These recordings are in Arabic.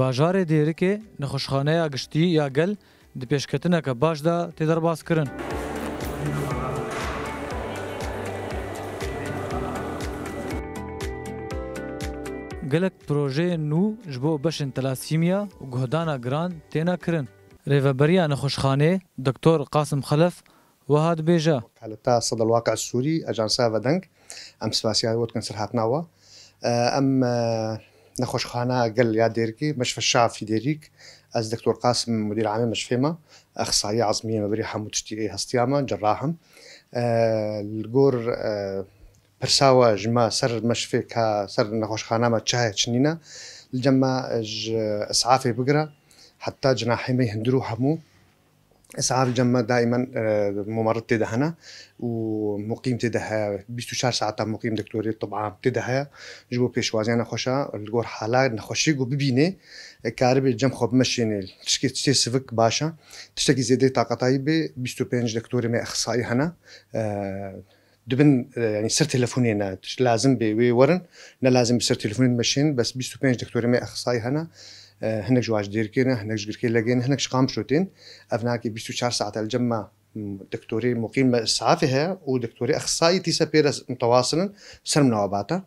bajarê Dêrikê nexweşxaneya giştî ya gel di pêşketineke baş de tê derbas kirin. Gelek projeyên nû ji bo beşên telasîmiya û guhdana giran têne kirin. Rêveberiya nexweşxanê Doktor Qasim Xelef وهاد بيجا حالتا صدى الواقع السوري اجانسا فادنك ام سباسيا ووتكن سرحات ناوا ام نخوش خانا قال يا ديركي مشفى الشعب في ديريك از دكتور قاسم مدير عام مشفي ما اخصائيه عظميه مبريحه متشتي ايه هستياما جراهم آه، الجور آه، برساوا جما سر مشفي كا سر نخوش خانا ما تشاهي تشنينا الجما اج اسعافي بقرا حتى جناحي ما يهندرو حمو اسعار الجمه دائما آه، ممرضتي دهنا ومقيم تدها 24 ساعه مقيم دكتوري طبعا تدها جبو بيشواز انا خوشا الجور حالا نخشي جو ببيني كارب الجم خوب مشين تشكي تشتي سفك باشا تشتكي زيدي طاقه طيبه 25 دكتوري ما اخصائي هنا آه، دبن آه، يعني سر تليفوني انا لازم بي ورن لازم بسر تليفوني مشين بس 25 دكتوري ما اخصائي هنا آه، هناك جواج دير كينا هناك جكر كي لقينا هناك شقام شوتين افناكي شار ساعه على الجمع دكتوري مقيم اسعافها ودكتوري اخصائي تيسا بيرس متواصلا سرمنا وباتا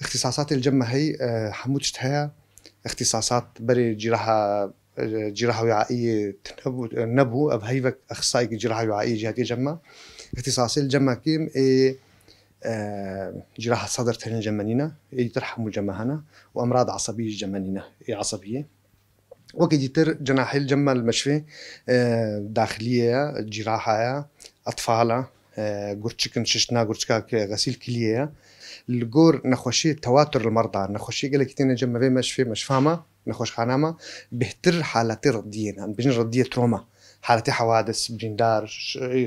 اختصاصات الجمع هي آه، حمود شتها اختصاصات بري جراحه آه، جراحه وعائيه نبو ابهيفك اخصائي جراحه وعائيه جهاتي جمع اختصاصي الجمع كيم إيه آه، جراحة صدر جمانينا يترحم الجمهنا وأمراض عصبية جمانينا عصبية وقد يتر جناح الجمة المشفى آه، داخلية جراحة أطفالة آه، قرتشكن ششنا قرتشكا غسيل كلية الجور نخوشي تواتر المرضى نخوشي قال لك تينا جمع في مشفى مشفاما نخوش خاناما بهتر حالة ردينا بجن ردية تروما حالتي حوادث بجندار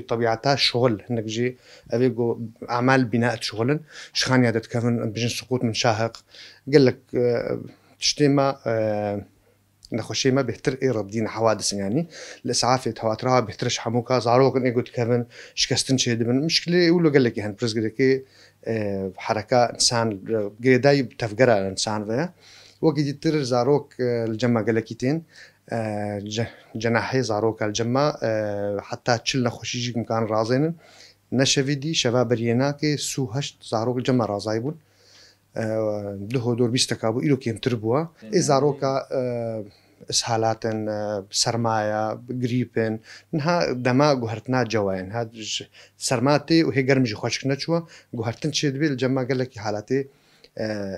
طبيعتها شغل هنك جي ابيقو اعمال بناء شغلن شخاني هذا تكفن بجن سقوط من شاهق قال لك آه، تشتيما آه، نخوشي ما بيهتر اي ردين حوادث يعني الاسعافة تواترها بيهترش حموكا زاروك ان ايقو تكفن شكستن شهد من مشكلة يقولوا قال لك يعني برزقدكي آه، حركة انسان قريدا يبتفقرها الانسان فيها وقت ترجع زاروك آه، الجمع قلكيتين آه، جناحي زاروك الجمع آه، حتى تشلنا خوشيجي مكان رازين نشفي دي شباب ريناكي سو هشت زاروك الجمع رازايبون له دور بيستكابو إلو كيم تربوها إي زاروكا اسهالات سرمايا غريبن نها دما جوهرتنا جوين هاد سرماتي وهي قرمجي خوشك نشوا جوهرتن شدبي الجمع قال لك حالاتي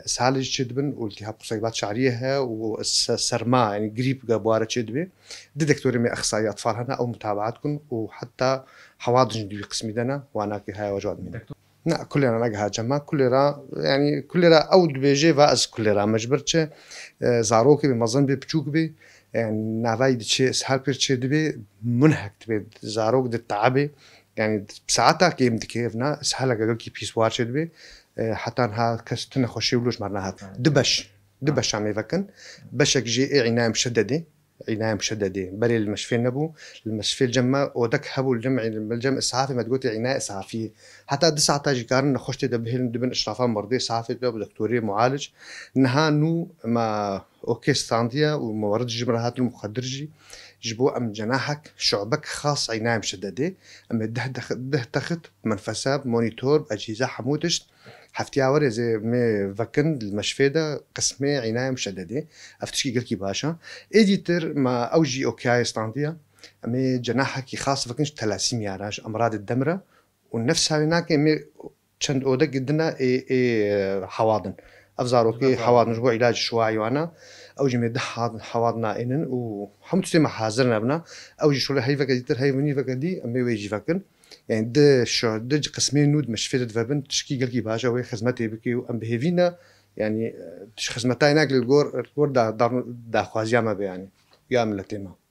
سالج چدبن والتهاب قصيبات شعريها والسرماء يعني قريب جبوارة شدبي دي دكتوري من أخصائي أطفال هنا أو متابعتكم وحتى حواضج دي قسمي دنا وانا كي هاي وجود منا نا كل انا نجها جمع كل را يعني كل را أو دبيجي فاز كل را مجبرتش زاروكي بمظن ببچوك بي يعني نافاي دي سهل بير دبي منهك تبي زاروك دي يعني ساعتها كي امتكيفنا سهلة قالوا كي بيسوار دبي حتان ها كستنا خوشي ولوش مرنا هات دبش دبش عم يفكن بشك جي عناية مشددة عناية مشددة بلي المشفى نبو المشفى الجمع ودك هبو الجمع الجمع الصحافي ما تقول عناية إسعافية حتى دسعة تاجي كارن خوشتي دبهل دبن إشرافان مرضي صحافي دكتوري معالج نها نو ما اوكي ستانديا ومورد جمرهات المخدرجي جبو أم جناحك شعبك خاص عناية مشددة أم ده تخت منفسة مونيتور بأجهزة حمودش حفتي عوري زي مي فكن المشفيدة قسمي عناية مشددة أفتشكي قلكي باشا إديتر ما أوجي اوكي استانديا أمي جناحك خاص تلاسيم يا راج أمراض الدمرة ونفسها هناك أمي شند اودا قدنا إي إي حواضن ئەف زارۆکی حوادنش بۆ عیلاج شوایوانە ئەوجی مێ حواد نائێنن و هەموو نبنا او جي ئەوجی شۆلە هەیڤەکەی تر ويجي ڤەکەدی يعني وێجیڤەکن شو دج قسمين نود مەشفێت ڤەبن تشکی گەلکی باشە باشا خزمەتێ بکی بكي وام بهێوینە يعني تش خزمەتای الجور لە دا گۆر داخوازیامە بەیانی يعني. یا يا ملتي ما